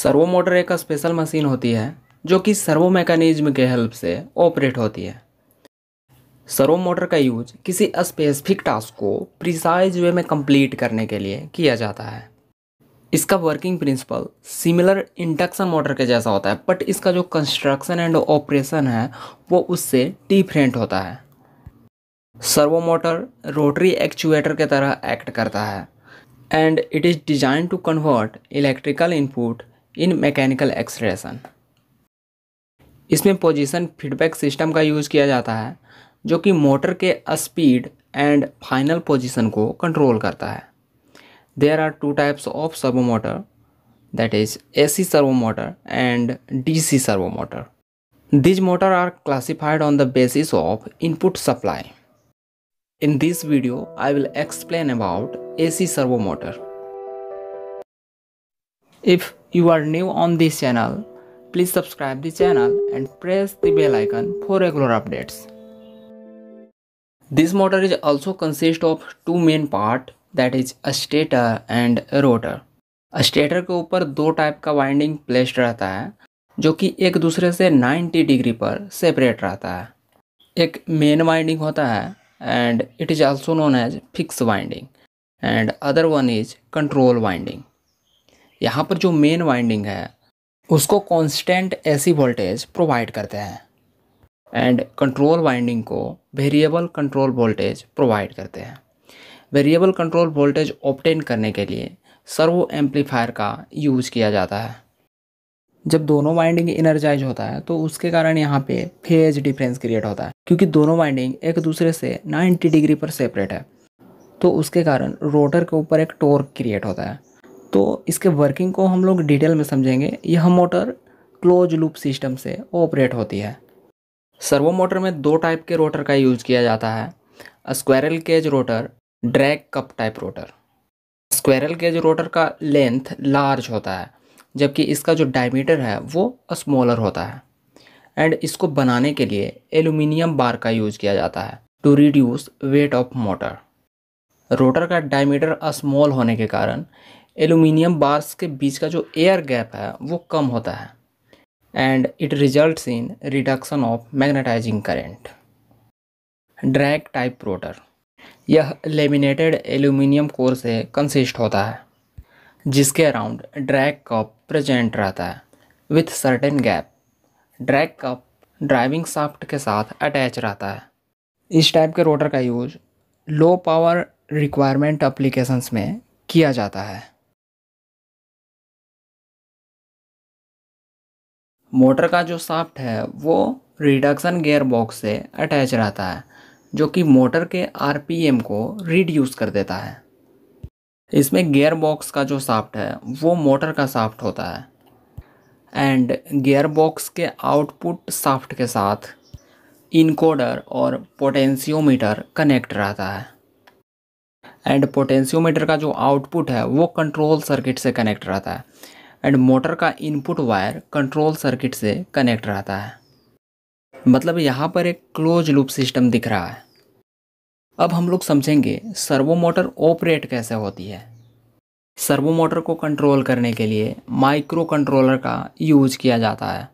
Servo motor एक special machine होती है जो कि सर्वो मैकेनिज्म के हेल्प से ऑपरेट होती है सर्वो मोटर का यूज किसी स्पेसिफिक टास्क को प्रिसाइज वे में कंप्लीट करने के लिए किया जाता है इसका working principle similar induction motor के जैसा होता है बट इसका जो कंस्ट्रक्शन एंड ऑपरेशन है वो उससे डिफरेंट होता है सर्वो मोटर रोटरी एक्चुएटर के तरह एक्ट करता है and it is design to convert electrical input in mechanical exertion इसमें पोजीशन फीडबैक सिस्टम का यूज़ किया जाता है जो कि मोटर के स्पीड एंड फाइनल पोजीशन को कंट्रोल करता है there are two types of servo motor that is A C servo motor and D C servo motor these motor are classified on the basis of input supply in this video I will explain about A C servo motor if you are new on this channel, please subscribe the channel and press the bell icon for regular updates. This motor is also consist of two main part that is a stator and a rotor. A stator के ऊपर दो type का winding placed रहता है जो कि एक दूसरे से 90 degree पर separate रहता है एक main winding होता है and it is also known as fixed winding and other one is control winding. यहाँ पर जो मेन वाइंडिंग है उसको कांस्टेंट एसी वोल्टेज प्रोवाइड करते हैं एंड कंट्रोल वाइंडिंग को वेरिएबल कंट्रोल वोल्टेज प्रोवाइड करते हैं वेरिएबल कंट्रोल वोल्टेज ऑप्टेन करने के लिए सर्वो एम्पलीफायर का यूज़ किया जाता है जब दोनों वाइंडिंग इनर्जाइज होता है तो उसके कारण यहाँ पे फेज डिफरेंस क्रिएट होता है क्योंकि दोनों वाइंडिंग एक दूसरे से 90 डिग्री पर सेपरेट है तो उसके कारण रोटर के ऊपर एक टोर्क क्रिएट होता है तो इसके वर्किंग को हम लोग डिटेल में समझेंगे यह मोटर क्लोज लूप सिस्टम से ऑपरेट होती है सर्वो मोटर में दो टाइप के रोटर का यूज किया जाता है squirrel cage rotor drag cup type rotor squirrel cage rotor का लेंथ लार्ज होता है जबकि इसका जो डायमीटर है वो स्मॉलर होता है एंड इसको बनाने के लिए एल्यूमिनियम बार का यूज किया जाता है to reduce weight of motor rotor का डायमीटर स्मॉल होने के कारण एलुमिनियम बार्स के बीच का जो एयर गैप है वो कम होता है and it results in reduction of magnetizing current drag type rotor यह लेमिनेटेड एल्यूमिनियम कोर से कंसिस्ट होता है जिसके अराउंड ड्रैग कप प्रेजेंट रहता है with certain gap drag cup driving shaft के साथ अटैच रहता है इस टाइप के रोटर का use low power requirement applications में किया जाता है मोटर का जो साफ्ट है वो रिडक्शन गेयर बॉक्स से अटैच रहता है जो कि मोटर के आरपीएम को रिड्यूस कर देता है इसमें गेयर बॉक्स का जो साफ्ट है वो मोटर का साफ्ट होता है एंड गेयर बॉक्स के आउटपुट साफ्ट के साथ इनकोडर और पोटेंशियोमीटर कनेक्ट रहता है एंड पोटेंशियोमीटर का जो आउटपुट है वो कंट्रोल सर्किट से कनेक्ट रहता है एंड मोटर का इनपुट वायर कंट्रोल सर्किट से कनेक्ट रहता है मतलब यहाँ पर एक क्लोज लूप सिस्टम दिख रहा है अब हम लोग समझेंगे सर्वो मोटर ऑपरेट कैसे होती है सर्वो मोटर को कंट्रोल करने के लिए माइक्रो कंट्रोलर का यूज किया जाता है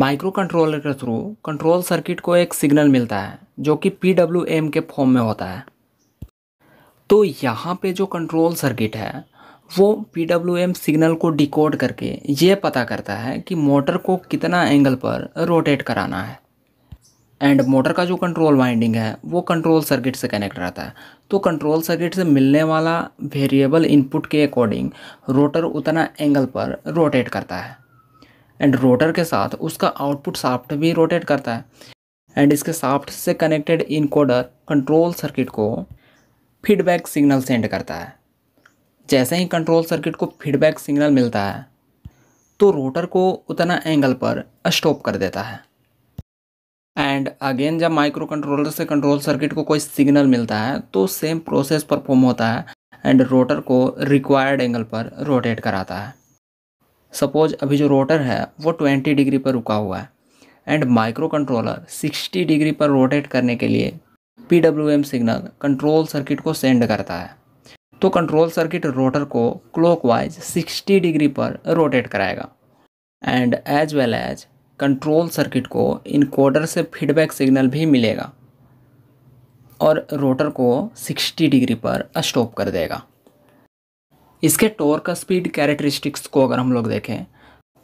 माइक्रो कंट्रोलर के थ्रू कंट्रोल सर्किट को एक सिग्नल मिलता है जो कि पी के फॉर्म में होता है तो यहाँ पे जो कंट्रोल सर्किट है वो पी सिग्नल को डिकोड करके ये पता करता है कि मोटर को कितना एंगल पर रोटेट कराना है एंड मोटर का जो कंट्रोल वाइंडिंग है वो कंट्रोल सर्किट से कनेक्ट रहता है तो कंट्रोल सर्किट से मिलने वाला वेरिएबल इनपुट के अकॉर्डिंग रोटर उतना एंगल पर रोटेट करता है एंड रोटर के साथ उसका आउटपुट साफ्ट भी रोटेट करता है एंड इसके साफ्ट से कनेक्टेड इनकोडर कंट्रोल सर्किट को फीडबैक सिग्नल सेंड करता है जैसे ही कंट्रोल सर्किट को फीडबैक सिग्नल मिलता है तो रोटर को उतना एंगल पर स्टॉप कर देता है एंड अगेन जब माइक्रो कंट्रोलर से कंट्रोल सर्किट को कोई सिग्नल मिलता है तो सेम प्रोसेस परफॉर्म होता है एंड रोटर को रिक्वायर्ड एंगल पर रोटेट कराता है सपोज अभी जो रोटर है वो 20 डिग्री पर रुका हुआ है एंड माइक्रो कंट्रोलर 60 डिग्री पर रोटेट करने के लिए पी सिग्नल कंट्रोल सर्किट को सेंड करता है तो कंट्रोल सर्किट रोटर को क्लॉकवाइज 60 डिग्री पर रोटेट कराएगा and as well as control circuit को इनकोडर से फीडबैक सिग्नल भी मिलेगा और रोटर को 60 डिग्री पर स्टॉप कर देगा इसके टॉर्क स्पीड कैरेक्टरिस्टिक्स को अगर हम लोग देखें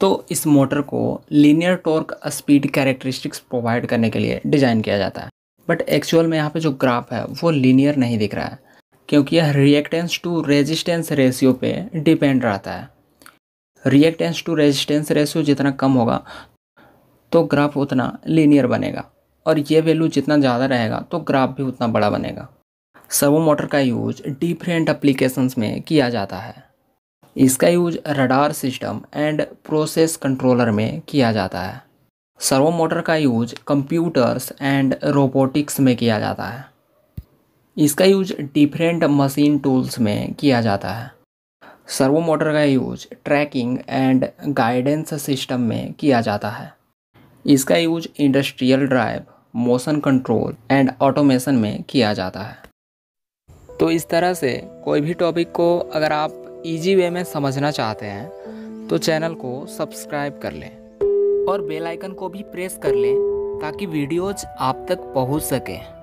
तो इस मोटर को linear torque speed characteristics provide करने के लिए डिज़ाइन किया जाता है बट एक्चुअल में यहाँ पे जो ग्राफ है वो लीनियर नहीं दिख रहा है क्योंकि यह रिएक्टेंस टू रेजिस्टेंस रेशियो पे डिपेंड रहता है रिएक्टेंस टू रेजिस्टेंस रेशियो जितना कम होगा तो ग्राफ उतना लीनियर बनेगा और ये वैल्यू जितना ज़्यादा रहेगा तो ग्राफ भी उतना बड़ा बनेगा सर्वो मोटर का यूज डिफरेंट अप्लीकेशंस में किया जाता है इसका use radar system and process controller में किया जाता है सर्वो मोटर का यूज कंप्यूटर्स एंड रोबोटिक्स में किया जाता है इसका यूज डिफरेंट मशीन टूल्स में किया जाता है सर्वो मोटर का use tracking and guidance system में किया जाता है इसका use industrial drive motion control and automation में किया जाता है तो इस तरह से कोई भी टॉपिक को अगर आप इजी वे में समझना चाहते हैं तो चैनल को सब्सक्राइब कर लें और बेल आइकन को भी प्रेस कर लें ताकि वीडियोज आप तक पहुंच सकें